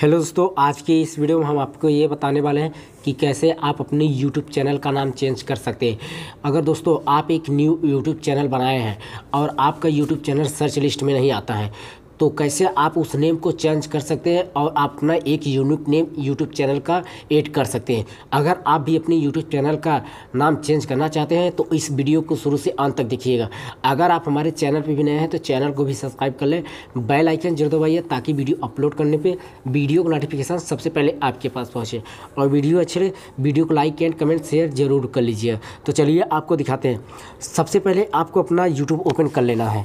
hello दोस्तों आज के इस वीडियो में हम आपको ये बताने वाले हैं कि कैसे आप अपने यूट्यूब चैनल का नाम चेंज कर सकते हैं अगर दोस्तों आप एक न्यू यूट्यूब चैनल बनाए हैं और आपका यूट्यूब चैनल सर्च लिस्ट में नहीं आता है तो कैसे आप उस नेम को चेंज कर सकते हैं और अपना एक यूनिक नेम यूट्यूब चैनल का ऐड कर सकते हैं अगर आप भी अपने यूट्यूब चैनल का नाम चेंज करना चाहते हैं तो इस वीडियो को शुरू से अंत तक देखिएगा अगर आप हमारे चैनल पर भी नए हैं तो चैनल को भी सब्सक्राइब कर लें बेल आइकन जरूर दबाइए ताकि वीडियो अपलोड करने पर वीडियो का नोटिफिकेशन सबसे पहले आपके पास पहुँचे और वीडियो अच्छे रहे वीडियो को लाइक एंड कमेंट शेयर जरूर कर लीजिए तो चलिए आपको दिखाते हैं सबसे पहले आपको अपना यूट्यूब ओपन कर लेना है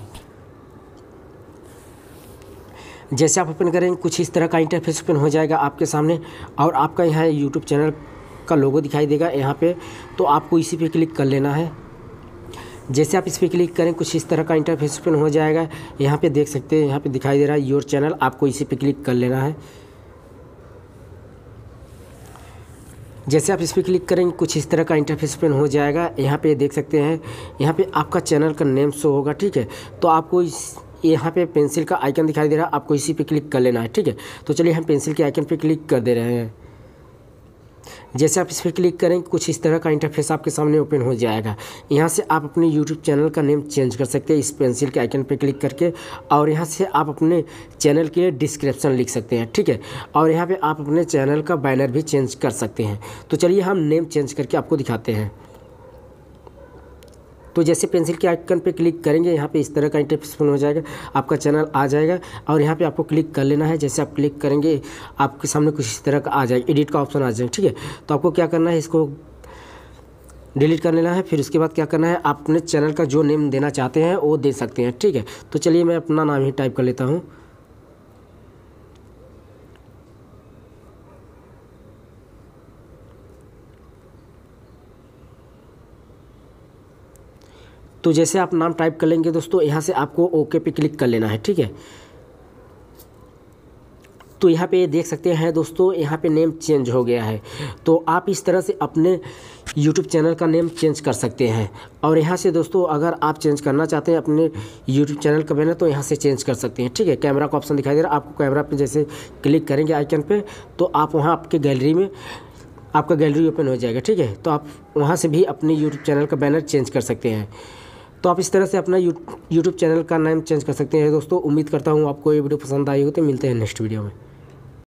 जैसे आप ओपन करेंगे कुछ इस तरह का इंटरफेस ओपन हो जाएगा आपके सामने और आपका यहाँ यूट्यूब चैनल का लोगो दिखाई देगा यहाँ पे तो आपको इसी पे क्लिक कर लेना है जैसे आप इस पर क्लिक करें कुछ इस तरह का इंटरफेस ओपन हो जाएगा यहाँ पे देख सकते हैं यहाँ पे दिखाई दे रहा है योर चैनल आपको इसी पे क्लिक कर लेना है जैसे आप इस पर क्लिक करेंगे कुछ इस तरह का इंटरफेस ओपन हो जाएगा यहाँ पे देख सकते हैं यहाँ पे आपका चैनल का नेम शो होगा ठीक है तो आपको इस यहाँ पे पेंसिल का आइकन दिखाई दे रहा है आपको इसी पे क्लिक कर लेना है ठीक है तो चलिए हम पेंसिल के आइकन पे क्लिक कर दे रहे हैं जैसे आप इस पर क्लिक करें कुछ इस तरह का इंटरफेस आपके सामने ओपन हो जाएगा यहाँ से आप अपने यूट्यूब चैनल का नेम चेंज कर सकते हैं इस पेंसिल के आइकन पर क्लिक करके और यहाँ से आप अपने चैनल के लिए डिस्क्रिप्शन लिख सकते हैं ठीक है और यहाँ पर आप अपने चैनल का बैनर भी चेंज कर सकते हैं तो चलिए हम नेम चेंज करके आपको दिखाते हैं तो जैसे पेंसिल के आइकन पे क्लिक करेंगे यहाँ पे इस तरह का इंटरफेस हो जाएगा आपका चैनल आ जाएगा और यहाँ पे आपको क्लिक कर लेना है जैसे आप क्लिक करेंगे आपके सामने कुछ इस तरह का आ जाएगा एडिट का ऑप्शन आ जाएगा ठीक है तो आपको क्या करना है इसको डिलीट कर लेना है फिर उसके बाद क्या करना है आप अपने चैनल का जो नेम देना चाहते हैं वो दे सकते हैं ठीक है तो चलिए मैं अपना नाम ही टाइप कर लेता हूँ तो जैसे आप नाम टाइप कर लेंगे दोस्तों यहाँ से आपको ओके पे क्लिक कर लेना है ठीक है तो यहाँ पे देख सकते हैं दोस्तों यहाँ पे नेम चेंज हो गया है तो आप इस तरह से अपने यूट्यूब चैनल का नेम चेंज कर सकते हैं और यहाँ से दोस्तों अगर आप चेंज करना चाहते हैं अपने यूट्यूब चैनल का बैनर तो यहाँ से चेंज कर सकते हैं ठीक है कैमरा का ऑप्शन दिखाई दे रहा है आपको कैमरा पर जैसे क्लिक करेंगे आइकन पर तो आप वहाँ आपके गैलरी में आपका गैलरी ओपन हो जाएगा ठीक है तो आप वहाँ से भी अपने यूट्यूब चैनल का बैनर चेंज कर सकते हैं तो आप इस तरह से अपना यूट्यूब चैनल का नाम चेंज कर सकते हैं दोस्तों उम्मीद करता हूँ आपको ये वीडियो पसंद आई हो तो मिलते हैं नेक्स्ट वीडियो में